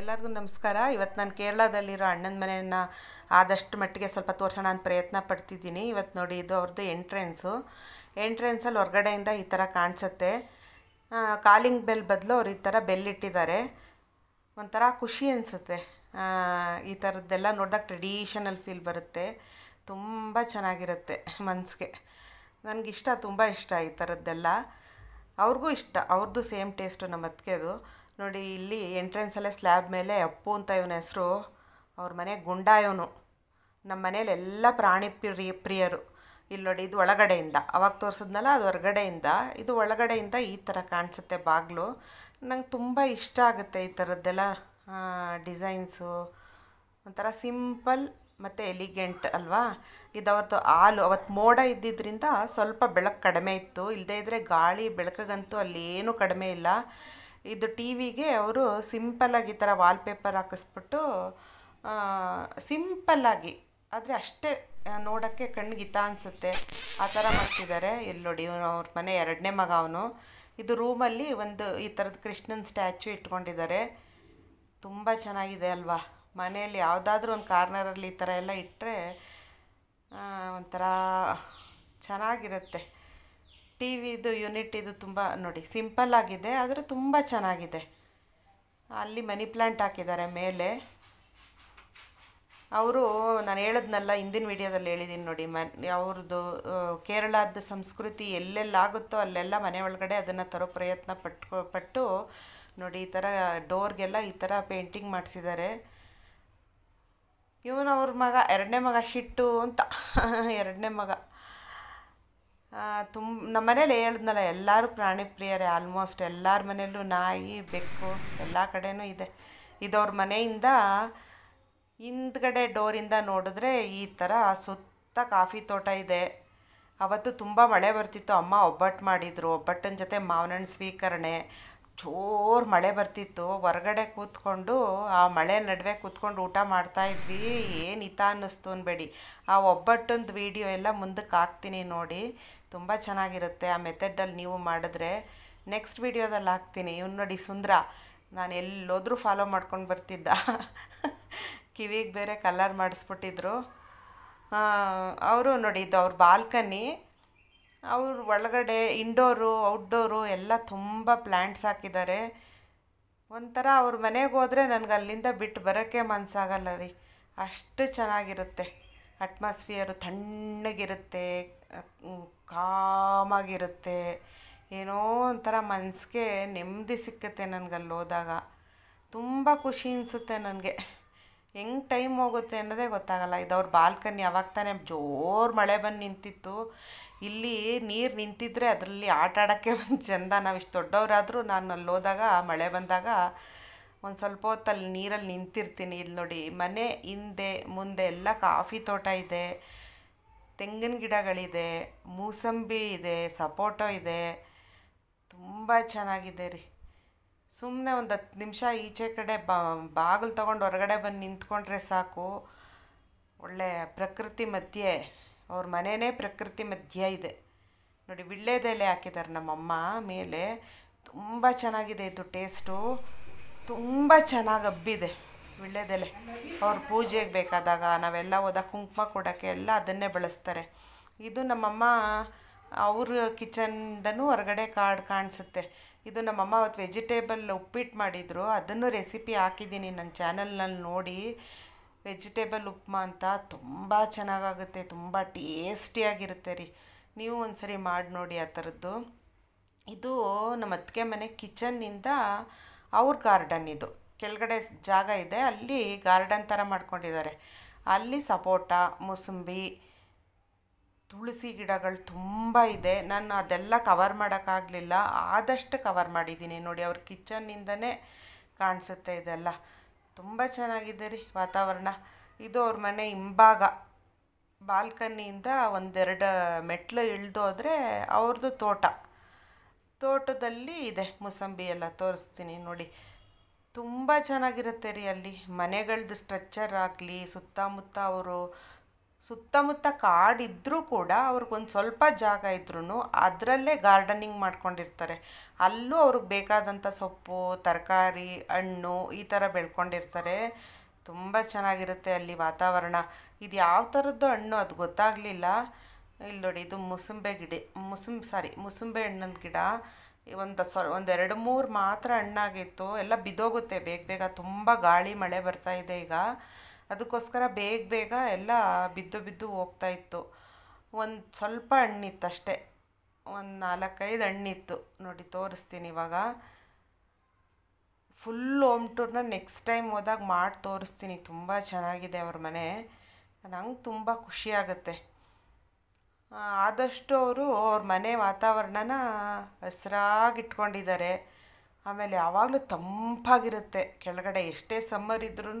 ಎಲ್ಲರಿಗೂ ನಮಸ್ಕಾರ ಇವತ್ತು ನಾನು ಕೇರಳದಲ್ಲಿರೋ ಅಣ್ಣನ ಮನೆಯನ್ನು ಆದಷ್ಟು ಮಟ್ಟಿಗೆ ಸ್ವಲ್ಪ ತೋರಿಸೋಣ ಅಂತ ಪ್ರಯತ್ನ ಪಡ್ತಿದ್ದೀನಿ ಇವತ್ತು ನೋಡಿ ಇದು ಅವ್ರದ್ದು ಎಂಟ್ರೆನ್ಸು ಎಂಟ್ರೆನ್ಸಲ್ಲಿ ಹೊರಗಡೆಯಿಂದ ಈ ಥರ ಕಾಣಿಸುತ್ತೆ ಕಾಲಿಂಗ್ ಬೆಲ್ ಬದಲು ಅವ್ರು ಈ ಥರ ಬೆಲ್ ಇಟ್ಟಿದ್ದಾರೆ ಒಂಥರ ಖುಷಿ ಅನಿಸುತ್ತೆ ಈ ಥರದ್ದೆಲ್ಲ ನೋಡಿದಾಗ ಟ್ರೆಡಿಷನಲ್ ಫೀಲ್ ಬರುತ್ತೆ ತುಂಬ ಚೆನ್ನಾಗಿರುತ್ತೆ ಮನಸ್ಸಿಗೆ ನನಗಿಷ್ಟ ತುಂಬ ಇಷ್ಟ ಈ ಥರದ್ದೆಲ್ಲ ಅವ್ರಿಗೂ ಇಷ್ಟ ಅವ್ರದ್ದು ಸೇಮ್ ಟೇಸ್ಟು ನಮ್ಮ ಅದಕ್ಕೆ ಅದು ನೋಡಿ ಇಲ್ಲಿ ಎಂಟ್ರೆನ್ಸಲ್ಲೇ ಸ್ಲ್ಯಾಬ್ ಮೇಲೆ ಅಪ್ಪು ಅಂತ ಇವನ ಹೆಸರು ಅವ್ರ ಮನೆ ಗುಂಡ ಇವನು ನಮ್ಮ ಮನೇಲಿ ಎಲ್ಲ ಪ್ರಾಣಿ ಪ್ರಿಯ ಪ್ರಿಯರು ಇಲ್ಲಿ ನೋಡಿ ಇದು ಒಳಗಡೆಯಿಂದ ಅವಾಗ ತೋರಿಸಿದ್ನಲ್ಲ ಅದು ಹೊರಗಡೆಯಿಂದ ಇದು ಒಳಗಡೆಯಿಂದ ಈ ಥರ ಕಾಣಿಸುತ್ತೆ ಬಾಗಿಲು ನಂಗೆ ತುಂಬ ಇಷ್ಟ ಆಗುತ್ತೆ ಈ ಥರದ್ದೆಲ್ಲ ಡಿಸೈನ್ಸು ಒಂಥರ ಸಿಂಪಲ್ ಮತ್ತು ಎಲಿಗೆಂಟ್ ಅಲ್ವಾ ಇದು ಅವ್ರದ್ದು ಹಾಲು ಅವತ್ತು ಮೋಡ ಇದ್ದಿದ್ದರಿಂದ ಸ್ವಲ್ಪ ಬೆಳಕು ಕಡಿಮೆ ಇತ್ತು ಇಲ್ಲದೇ ಇದ್ದರೆ ಗಾಳಿ ಅಲ್ಲಿ ಏನೂ ಕಡಿಮೆ ಇಲ್ಲ ಇದು ಟಿ ವಿಗೆ ಅವರು ಸಿಂಪಲ್ಲಾಗಿ ಈ ಥರ ವಾಲ್ಪೇಪರ್ ಹಾಕಿಸ್ಬಿಟ್ಟು ಸಿಂಪಲ್ಲಾಗಿ ಆದರೆ ಅಷ್ಟೇ ನೋಡೋಕ್ಕೆ ಕಣ್ಣಿಗೆ ಹಿತ ಅನಿಸುತ್ತೆ ಆ ಥರ ಮಾಡ್ತಿದ್ದಾರೆ ಇಲ್ಲಿ ನೋಡಿ ಇವನು ಅವ್ರ ಮನೆ ಎರಡನೇ ಮಗ ಅವನು ಇದು ರೂಮಲ್ಲಿ ಒಂದು ಈ ಥರದ ಕೃಷ್ಣನ್ ಸ್ಟ್ಯಾಚು ಇಟ್ಕೊಂಡಿದ್ದಾರೆ ತುಂಬ ಚೆನ್ನಾಗಿದೆ ಅಲ್ವಾ ಮನೆಯಲ್ಲಿ ಯಾವುದಾದ್ರೂ ಒಂದು ಕಾರ್ನರಲ್ಲಿ ಈ ಥರ ಎಲ್ಲ ಇಟ್ಟರೆ ಒಂಥರ ಚೆನ್ನಾಗಿರುತ್ತೆ ಟಿ ವಿದು ಯೂನಿಟ್ ಇದು ತುಂಬ ನೋಡಿ ಸಿಂಪಲ್ ಆಗಿದೆ ಆದರೆ ತುಂಬ ಚೆನ್ನಾಗಿದೆ ಅಲ್ಲಿ ಮನಿ ಪ್ಲ್ಯಾಂಟ್ ಹಾಕಿದ್ದಾರೆ ಮೇಲೆ ಅವರು ನಾನು ಹೇಳದ್ನಲ್ಲ ಹಿಂದಿನ ವಿಡಿಯೋದಲ್ಲಿ ಹೇಳಿದ್ದೀನಿ ನೋಡಿ ಮನ್ ಅವ್ರದ್ದು ಕೇರಳದ ಸಂಸ್ಕೃತಿ ಎಲ್ಲೆಲ್ಲಾಗುತ್ತೋ ಅಲ್ಲೆಲ್ಲ ಮನೆ ಒಳಗಡೆ ಅದನ್ನು ತರೋ ಪ್ರಯತ್ನ ಪಟ್ಕೊ ಪಟ್ಟು ನೋಡಿ ಈ ಥರ ಡೋರ್ಗೆಲ್ಲ ಈ ಥರ ಪೇಂಟಿಂಗ್ ಮಾಡಿಸಿದ್ದಾರೆ ಇವನು ಅವ್ರ ಮಗ ಎರಡನೇ ಮಗ ಶಿಟ್ಟು ಅಂತ ಎರಡನೇ ಮಗ ತುಂಬ ನಮ್ಮ ಮನೇಲಿ ಹೇಳಿದ್ನಲ್ಲ ಎಲ್ಲರೂ ಪ್ರಾಣಿ ಪ್ರಿಯರೇ ಆಲ್ಮೋಸ್ಟ್ ಎಲ್ಲರ ಮನೆಯಲ್ಲೂ ನಾಯಿ ಬೆಕ್ಕು ಎಲ್ಲ ಕಡೆಯೂ ಇದೆ ಇದವ್ರ ಮನೆಯಿಂದ ಹಿಂದ್ಗಡೆ ಡೋರಿಂದ ನೋಡಿದ್ರೆ ಈ ಥರ ಸುತ್ತ ಕಾಫಿ ತೋಟ ಇದೆ ಅವತ್ತು ತುಂಬ ಮಳೆ ಬರ್ತಿತ್ತು ಅಮ್ಮ ಒಬ್ಬಟ್ಟು ಮಾಡಿದರು ಒಬ್ಬಟ್ಟಿನ ಜೊತೆ ಮಾವಿನ ಸ್ವೀಕರಣೆ ಜೋರು ಮಳೆ ಬರ್ತಿತ್ತು ಹೊರಗಡೆ ಕೂತ್ಕೊಂಡು ಆ ಮಳೆ ನಡುವೆ ಕೂತ್ಕೊಂಡು ಊಟ ಮಾಡ್ತಾಯಿದ್ವಿ ಏನು ಹಿತ ಅನ್ನಿಸ್ತು ಅನ್ಬೇಡಿ ಆ ಒಬ್ಬಟ್ಟೊಂದು ವೀಡಿಯೋ ಎಲ್ಲ ಮುಂದಕ್ಕೆ ಹಾಕ್ತೀನಿ ನೋಡಿ ತುಂಬ ಚೆನ್ನಾಗಿರುತ್ತೆ ಆ ಮೆಥಡಲ್ಲಿ ನೀವು ಮಾಡಿದ್ರೆ ನೆಕ್ಸ್ಟ್ ವೀಡಿಯೋದಲ್ಲಿ ಹಾಕ್ತೀನಿ ಇವ್ನು ನೋಡಿ ಸುಂದ್ರ ನಾನು ಎಲ್ಲೋದ್ರೂ ಫಾಲೋ ಮಾಡ್ಕೊಂಡು ಬರ್ತಿದ್ದ ಕಿವಿಗೆ ಬೇರೆ ಕಲರ್ ಮಾಡಿಸ್ಬಿಟ್ಟಿದ್ರು ಅವರು ನೋಡಿ ಇದು ಅವ್ರ ಬಾಲ್ಕನಿ ಅವ್ರ ಒಳಗಡೆ ಇಂಡೋರು ಔಟ್ಡೋರು ಎಲ್ಲ ತುಂಬ ಪ್ಲ್ಯಾಂಟ್ಸ್ ಹಾಕಿದ್ದಾರೆ ಒಂಥರ ಅವ್ರ ಮನೆಗೆ ಹೋದರೆ ನನಗೆ ಅಲ್ಲಿಂದ ಬಿಟ್ಟು ಬರೋಕ್ಕೆ ಮನಸ್ಸಾಗಲ್ಲ ರೀ ಅಷ್ಟು ಚೆನ್ನಾಗಿರುತ್ತೆ ಅಟ್ಮಾಸ್ಫಿಯರು ತಣ್ಣಗಿರುತ್ತೆ ಕಾಮಾಗಿರುತ್ತೆ ಏನೋ ಒಂಥರ ಮನಸ್ಸಿಗೆ ನೆಮ್ಮದಿ ಸಿಕ್ಕುತ್ತೆ ನನಗಲ್ಲಿ ಹೋದಾಗ ತುಂಬ ಖುಷಿ ಅನಿಸುತ್ತೆ ನನಗೆ ಹೆಂಗೆ ಟೈಮ್ ಹೋಗುತ್ತೆ ಅನ್ನೋದೇ ಗೊತ್ತಾಗಲ್ಲ ಇದು ಅವ್ರ ಬಾಲ್ಕನಿ ಅವಾಗ ತಾನೇ ಜೋರು ಮಳೆ ಬಂದು ನಿಂತಿತ್ತು ಇಲ್ಲಿ ನೀರು ನಿಂತಿದ್ರೆ ಅದರಲ್ಲಿ ಆಟ ಆಡೋಕ್ಕೆ ಒಂದು ಚಂದ ನಾವು ಇಷ್ಟು ದೊಡ್ಡವರಾದರೂ ನಾನು ಅಲ್ಲಿ ಹೋದಾಗ ಮಳೆ ಬಂದಾಗ ಒಂದು ಸ್ವಲ್ಪ ಹೊತ್ತಲ್ಲಿ ನೀರಲ್ಲಿ ನಿಂತಿರ್ತೀನಿ ಇಲ್ಲಿ ನೋಡಿ ಮನೆ ಹಿಂದೆ ಮುಂದೆ ಎಲ್ಲ ಕಾಫಿ ತೋಟ ಇದೆ ತೆಂಗಿನ ಗಿಡಗಳಿದೆ ಮೂಸಂಬಿ ಇದೆ ಸಪೋಟೋ ಇದೆ ತುಂಬ ಚೆನ್ನಾಗಿದೆ ರೀ ಸುಮ್ಮನೆ ಒಂದು ಹತ್ತು ನಿಮಿಷ ಈಚೆ ಕಡೆ ಬಾಗಿಲು ತೊಗೊಂಡು ಹೊರಗಡೆ ಬಂದು ನಿಂತ್ಕೊಂಡ್ರೆ ಸಾಕು ಒಳ್ಳೆ ಪ್ರಕೃತಿ ಮಧ್ಯೆ ಅವ್ರ ಮನೆಯೇ ಪ್ರಕೃತಿ ಮಧ್ಯೆ ಇದೆ ನೋಡಿ ವಿಳ್ಳೆದೆಲೆ ಹಾಕಿದ್ದಾರೆ ನಮ್ಮಮ್ಮ ಮೇಲೆ ತುಂಬ ಚೆನ್ನಾಗಿದೆ ಇದು ಟೇಸ್ಟು ತುಂಬ ಚೆನ್ನಾಗಿ ಹಬ್ಬಿದೆ ವಿಳ್ಳೆದೆಲೆ ಅವ್ರ ಪೂಜೆಗೆ ಬೇಕಾದಾಗ ನಾವೆಲ್ಲ ಹೋದ ಕುಂಕುಮ ಕೊಡೋಕ್ಕೆ ಎಲ್ಲ ಅದನ್ನೇ ಬಳಸ್ತಾರೆ ಇದು ನಮ್ಮಮ್ಮ ಅವ್ರ ಕಿಚನ್ದನೂ ಹೊರಗಡೆ ಕಾಡು ಕಾಣಿಸುತ್ತೆ ಇದು ನಮ್ಮಮ್ಮ ಅವತ್ತು ವೆಜಿಟೇಬಲ್ ಉಪ್ಪಿಟ್ಟು ಮಾಡಿದ್ರು ಅದನ್ನು ರೆಸಿಪಿ ಹಾಕಿದ್ದೀನಿ ನನ್ನ ಚಾನಲ್ನಲ್ಲಿ ನೋಡಿ ವೆಜಿಟೇಬಲ್ ಉಪ್ಮಾ ಅಂತ ತುಂಬ ಚೆನ್ನಾಗಾಗುತ್ತೆ ತುಂಬ ಟೇಸ್ಟಿಯಾಗಿರುತ್ತೆ ರೀ ನೀವು ಒಂದು ಸರಿ ಮಾಡಿ ನೋಡಿ ಆ ಥರದ್ದು ಇದು ನಮ್ಮ ಅತ್ತಿಗೆ ಮನೆ ಕಿಚನ್ನಿಂದ ಅವ್ರ ಗಾರ್ಡನ್ ಇದು ಕೆಳಗಡೆ ಜಾಗ ಇದೆ ಅಲ್ಲಿ ಗಾರ್ಡನ್ ಥರ ಮಾಡ್ಕೊಂಡಿದ್ದಾರೆ ಅಲ್ಲಿ ಸಪೋಟ ಮೂಸಂಬಿ ತುಳಸಿ ಗಿಡಗಳು ತುಂಬ ಇದೆ ನಾನು ಅದೆಲ್ಲ ಕವರ್ ಮಾಡೋಕ್ಕಾಗಲಿಲ್ಲ ಆದಷ್ಟು ಕವರ್ ಮಾಡಿದ್ದೀನಿ ನೋಡಿ ಅವ್ರ ಕಿಚನ್ನಿಂದನೇ ಕಾಣಿಸುತ್ತೆ ಇದೆಲ್ಲ ತುಂಬ ಚೆನ್ನಾಗಿದೆ ರೀ ವಾತಾವರಣ ಇದು ಅವ್ರ ಮನೆ ಹಿಂಭಾಗ ಬಾಲ್ಕನಿಯಿಂದ ಒಂದೆರಡು ಮೆಟ್ಲು ಇಳಿದೋದ್ರೆ ಅವ್ರದ್ದು ತೋಟ ತೋಟದಲ್ಲಿ ಇದೆ ಮುಸಂಬಿ ಎಲ್ಲ ತೋರಿಸ್ತೀನಿ ನೋಡಿ ತುಂಬ ಚೆನ್ನಾಗಿರುತ್ತೆ ರೀ ಅಲ್ಲಿ ಮನೆಗಳದ್ದು ಸ್ಟ್ರಕ್ಚರ್ ಆಗಲಿ ಸುತ್ತಮುತ್ತ ಅವರು ಸುತ್ತಮುತ್ತ ಕಾಡಿದ್ರೂ ಕೂಡ ಅವ್ರಿಗೊಂದು ಸ್ವಲ್ಪ ಜಾಗ ಇದ್ರೂ ಅದರಲ್ಲೇ ಗಾರ್ಡನಿಂಗ್ ಮಾಡ್ಕೊಂಡಿರ್ತಾರೆ ಅಲ್ಲೂ ಅವ್ರಿಗೆ ಬೇಕಾದಂಥ ಸೊಪ್ಪು ತರಕಾರಿ ಹಣ್ಣು ಈ ಥರ ಬೆಳ್ಕೊಂಡಿರ್ತಾರೆ ತುಂಬ ಚೆನ್ನಾಗಿರುತ್ತೆ ಅಲ್ಲಿ ವಾತಾವರಣ ಇದು ಯಾವ ಥರದ್ದು ಹಣ್ಣು ಅದು ಗೊತ್ತಾಗಲಿಲ್ಲ ಇಲ್ಲಿ ನೋಡಿ ಇದು ಮುಸುಂಬೆ ಗಿಡ ಮುಸುಂ ಸಾರಿ ಮುಸುಂಬೆ ಹಣ್ಣಿನ ಗಿಡ ಒಂದು ಸ್ವ ಒಂದು ಎರಡು ಮೂರು ಮಾತ್ರ ಹಣ್ಣಾಗಿತ್ತು ಎಲ್ಲ ಬಿದೋಗುತ್ತೆ ಬೇಗ ಬೇಗ ತುಂಬ ಗಾಳಿ ಮಳೆ ಬರ್ತಾ ಇದೆ ಈಗ ಅದಕ್ಕೋಸ್ಕರ ಬೇಗ ಬೇಗ ಎಲ್ಲ ಬಿದ್ದು ಬಿದ್ದು ಹೋಗ್ತಾಯಿತ್ತು ಒಂದು ಸ್ವಲ್ಪ ಹಣ್ಣಿತ್ತು ಅಷ್ಟೇ ಒಂದು ನಾಲ್ಕೈದು ಹಣ್ಣಿತ್ತು ನೋಡಿ ತೋರಿಸ್ತೀನಿ ಇವಾಗ ಫುಲ್ ಹೋಮ್ ಟೂರ್ನ ನೆಕ್ಸ್ಟ್ ಟೈಮ್ ಹೋದಾಗ ಮಾಡಿ ತೋರಿಸ್ತೀನಿ ತುಂಬ ಚೆನ್ನಾಗಿದೆ ಅವ್ರ ಮನೆ ನಂಗೆ ತುಂಬ ಖುಷಿಯಾಗತ್ತೆ ಆದಷ್ಟು ಅವರು ಅವ್ರ ಮನೆ ವಾತಾವರಣನ ಹಸಿರಾಗಿಟ್ಕೊಂಡಿದ್ದಾರೆ ಆಮೇಲೆ ಯಾವಾಗಲೂ ತಂಪಾಗಿರುತ್ತೆ ಕೆಳಗಡೆ ಎಷ್ಟೇ ಸಮ್ಮರ್ ಇದ್ರೂ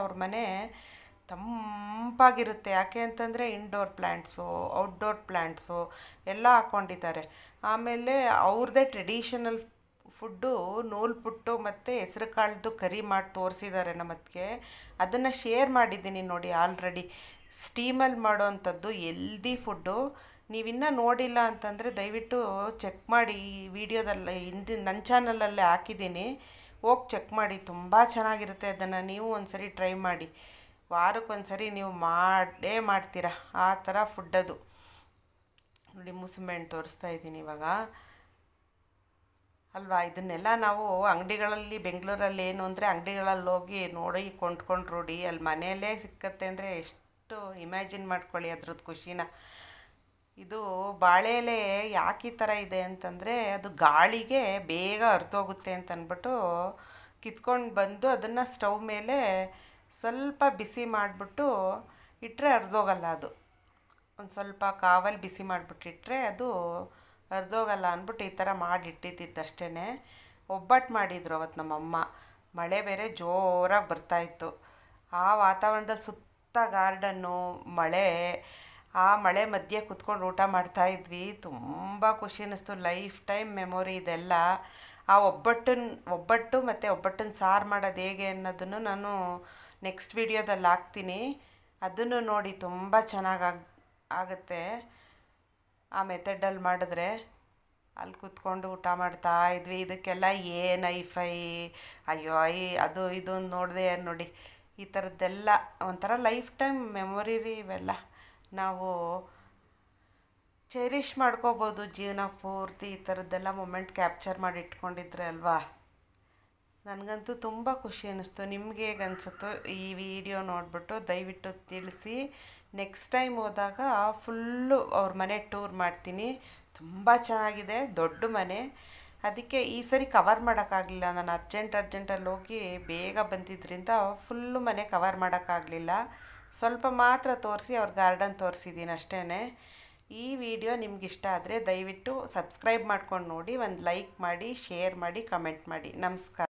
ಅವ್ರ ಮನೆ ತಂಪಾಗಿರುತ್ತೆ ಯಾಕೆ ಅಂತಂದರೆ ಇಂಡೋರ್ ಪ್ಲ್ಯಾಂಟ್ಸು ಔಟ್ಡೋರ್ ಪ್ಲ್ಯಾಂಟ್ಸು ಎಲ್ಲ ಹಾಕ್ಕೊಂಡಿದ್ದಾರೆ ಆಮೇಲೆ ಅವ್ರದ್ದೇ ಟ್ರೆಡಿಷನಲ್ ಫುಡ್ಡು ಪುಟ್ಟು ಮತ್ತು ಹೆಸರು ಕಾಳ್ದು ಕರಿ ಮಾಡಿ ತೋರಿಸಿದ್ದಾರೆ ನಮ್ಮದಕ್ಕೆ ಅದನ್ನು ಶೇರ್ ಮಾಡಿದ್ದೀನಿ ನೋಡಿ ಆಲ್ರೆಡಿ ಸ್ಟೀಮಲ್ಲಿ ಮಾಡೋವಂಥದ್ದು ಎಲ್ದಿ ಫುಡ್ಡು ನೀವಿನ್ನೂ ನೋಡಿಲ್ಲ ಅಂತಂದರೆ ದಯವಿಟ್ಟು ಚೆಕ್ ಮಾಡಿ ಈ ವಿಡಿಯೋದಲ್ಲಿ ಹಿಂದಿನ ನನ್ನ ಚಾನಲಲ್ಲೇ ಹಾಕಿದ್ದೀನಿ ಹೋಗಿ ಚೆಕ್ ಮಾಡಿ ತುಂಬ ಚೆನ್ನಾಗಿರುತ್ತೆ ಅದನ್ನು ನೀವು ಒಂದು ಸರಿ ಟ್ರೈ ಮಾಡಿ ವಾರಕ್ಕೊಂದು ಸರಿ ನೀವು ಮಾಡೇ ಮಾಡ್ತೀರಾ ಆ ಥರ ಅದು ನೋಡಿ ಮುಸುಮೆಣ್ಣು ತೋರಿಸ್ತಾ ಇದ್ದೀನಿ ಇವಾಗ ಅಲ್ವಾ ಇದನ್ನೆಲ್ಲ ನಾವು ಅಂಗಡಿಗಳಲ್ಲಿ ಬೆಂಗಳೂರಲ್ಲಿ ಏನು ಅಂದರೆ ಅಂಗಡಿಗಳಲ್ಲಿ ಹೋಗಿ ನೋಡಿ ಕೊಂಡ್ಕೊಂಡು ರೂಢಿ ಅಲ್ಲಿ ಮನೆಯಲ್ಲೇ ಸಿಕ್ಕತ್ತೆ ಅಂದರೆ ಎಷ್ಟು ಇಮ್ಯಾಜಿನ್ ಮಾಡ್ಕೊಳ್ಳಿ ಅದ್ರದ್ದು ಖುಷಿನ ಇದು ಬಾಳೆ ಎಲೆ ಯಾಕೆ ಈ ಥರ ಇದೆ ಅಂತಂದರೆ ಅದು ಗಾಳಿಗೆ ಬೇಗ ಅರ್ತೋಗುತ್ತೆ ಅಂತ ಅಂದ್ಬಿಟ್ಟು ಕಿತ್ಕೊಂಡು ಬಂದು ಅದನ್ನು ಸ್ಟವ್ ಮೇಲೆ ಸ್ವಲ್ಪ ಬಿಸಿ ಮಾಡಿಬಿಟ್ಟು ಇಟ್ಟರೆ ಅರ್ದೋಗಲ್ಲ ಅದು ಒಂದು ಸ್ವಲ್ಪ ಕಾವಲ್ಲಿ ಬಿಸಿ ಮಾಡಿಬಿಟ್ಟಿಟ್ರೆ ಅದು ಅರ್ದೋಗಲ್ಲ ಅಂದ್ಬಿಟ್ಟು ಈ ಥರ ಮಾಡಿಟ್ಟಿದ್ದಷ್ಟೇ ಒಬ್ಬಟ್ಟು ಮಾಡಿದ್ರು ಅವತ್ತು ನಮ್ಮಮ್ಮ ಮಳೆ ಬೇರೆ ಜೋರಾಗಿ ಬರ್ತಾಯಿತ್ತು ಆ ವಾತಾವರಣದ ಸುತ್ತ ಗಾರ್ಡನ್ನು ಮಳೆ ಆ ಮಳೆ ಮಧ್ಯೆ ಕುತ್ಕೊಂಡು ಊಟ ಮಾಡ್ತಾಯಿದ್ವಿ ತುಂಬ ಖುಷಿ ಅನ್ನಿಸ್ತು ಲೈಫ್ ಟೈಮ್ ಮೆಮೊರಿ ಇದೆಲ್ಲ ಆ ಒಬ್ಬಟ್ಟನ್ ಒಬ್ಬಟ್ಟು ಮತ್ತು ಒಬ್ಬಟ್ಟನ್ನು ಸಾರು ಮಾಡೋದು ಹೇಗೆ ಅನ್ನೋದನ್ನು ನಾನು ನೆಕ್ಸ್ಟ್ ವಿಡಿಯೋದಲ್ಲಿ ಹಾಕ್ತೀನಿ ಅದನ್ನು ನೋಡಿ ತುಂಬ ಚೆನ್ನಾಗಿ ಆಗುತ್ತೆ ಆ ಮೆಥಡಲ್ಲಿ ಮಾಡಿದ್ರೆ ಅಲ್ಲಿ ಕೂತ್ಕೊಂಡು ಊಟ ಮಾಡ್ತಾ ಇದ್ವಿ ಇದಕ್ಕೆಲ್ಲ ಏನು ಫೈ ಅಯ್ಯೋ ಐ ಅದು ಇದು ನೋಡಿದೆ ನೋಡಿ ಈ ಥರದ್ದೆಲ್ಲ ಒಂಥರ ಲೈಫ್ ಟೈಮ್ ಮೆಮೊರಿ ರೀ ಇವೆಲ್ಲ ನಾವು ಚೆರಿಷ್ ಮಾಡ್ಕೋಬೋದು ಜೀವನ ಪೂರ್ತಿ ಈ ಥರದ್ದೆಲ್ಲ ಮೊಮೆಂಟ್ ಕ್ಯಾಪ್ಚರ್ ಮಾಡಿ ಇಟ್ಕೊಂಡಿದ್ರೆ ಅಲ್ವಾ ನನಗಂತೂ ತುಂಬ ಖುಷಿ ಅನ್ನಿಸ್ತು ನಿಮ್ಗೆ ಹೇಗೆ ಅನಿಸುತ್ತೋ ಈ ವಿಡಿಯೋ ನೋಡಿಬಿಟ್ಟು ದಯವಿಟ್ಟು ತಿಳಿಸಿ ನೆಕ್ಸ್ಟ್ ಟೈಮ್ ಹೋದಾಗ ಫುಲ್ಲು ಅವ್ರ ಮನೆ ಟೂರ್ ಮಾಡ್ತೀನಿ ತುಂಬ ಚೆನ್ನಾಗಿದೆ ದೊಡ್ಡ ಮನೆ ಅದಕ್ಕೆ ಈ ಸರಿ ಕವರ್ ಮಾಡೋಕ್ಕಾಗಲಿಲ್ಲ ನಾನು ಅರ್ಜೆಂಟ್ ಅರ್ಜೆಂಟಲ್ಲಿ ಹೋಗಿ ಬೇಗ ಬಂದಿದ್ದರಿಂದ ಫುಲ್ಲು ಮನೆ ಕವರ್ ಮಾಡೋಕ್ಕಾಗಲಿಲ್ಲ ಸ್ವಲ್ಪ ಮಾತ್ರ ತೋರಿಸಿ ಅವ್ರ ಗಾರ್ಡನ್ ತೋರಿಸಿದ್ದೀನಿ ಅಷ್ಟೇ ಈ ವಿಡಿಯೋ ಇಷ್ಟ ಆದರೆ ದಯವಿಟ್ಟು ಸಬ್ಸ್ಕ್ರೈಬ್ ಮಾಡ್ಕೊಂಡು ನೋಡಿ ಒಂದು ಲೈಕ್ ಮಾಡಿ ಶೇರ್ ಮಾಡಿ ಕಮೆಂಟ್ ಮಾಡಿ ನಮಸ್ಕಾರ